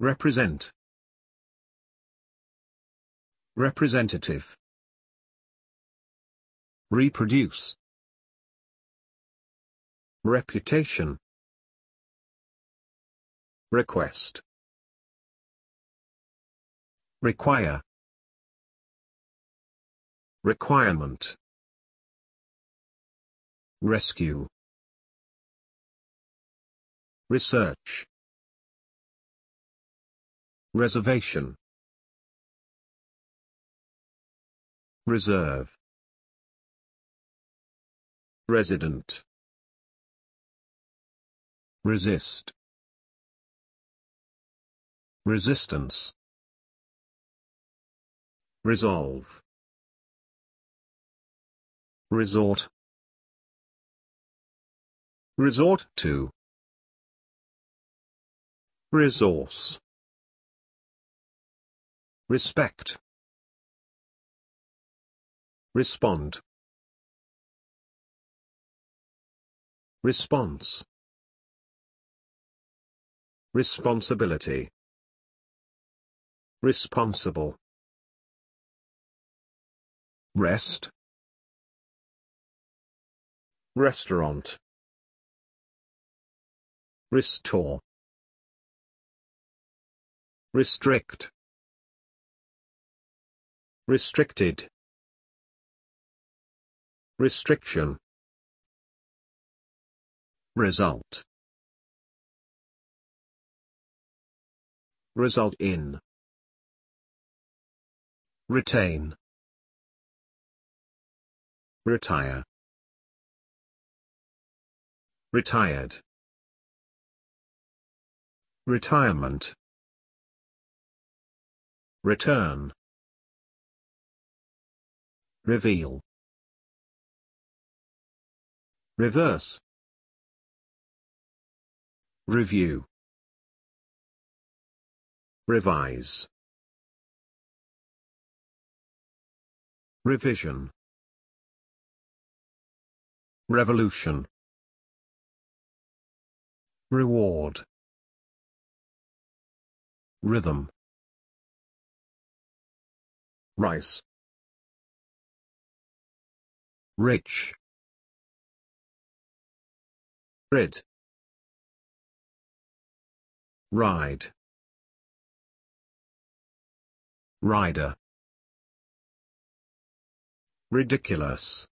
represent representative reproduce reputation request require requirement rescue research Reservation. Reserve. Resident. Resist. Resistance. Resolve. Resort. Resort to. Resource. Respect. Respond. Response. Responsibility. Responsible. Rest. Restaurant. Restore. Restrict restricted restriction result result in retain retire retired retirement return reveal reverse review revise revision revolution reward rhythm rice rich rid ride rider ridiculous